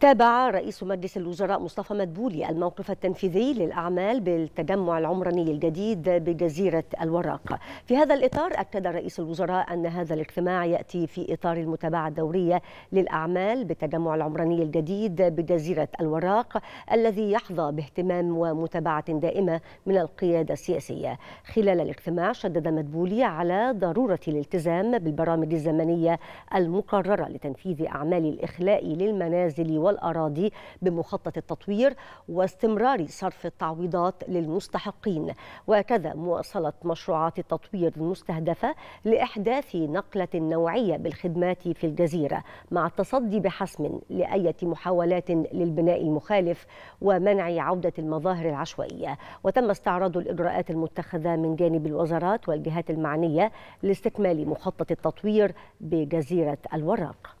تابع رئيس مجلس الوزراء مصطفى مدبولي الموقف التنفيذي للأعمال بالتجمع العمراني الجديد بجزيرة الوراق في هذا الإطار أكد رئيس الوزراء أن هذا الاجتماع يأتي في إطار المتابعة الدورية للأعمال بالتجمع العمراني الجديد بجزيرة الوراق الذي يحظى باهتمام ومتابعة دائمة من القيادة السياسية خلال الاجتماع شدد مدبولي على ضرورة الالتزام بالبرامج الزمنية المقررة لتنفيذ أعمال الإخلاء للمنازل والأراضي بمخطط التطوير واستمرار صرف التعويضات للمستحقين وكذا مواصلة مشروعات التطوير المستهدفة لإحداث نقلة نوعية بالخدمات في الجزيرة مع التصدي بحسم لأية محاولات للبناء المخالف ومنع عودة المظاهر العشوائية وتم استعراض الإجراءات المتخذة من جانب الوزارات والجهات المعنية لاستكمال مخطط التطوير بجزيرة الوراق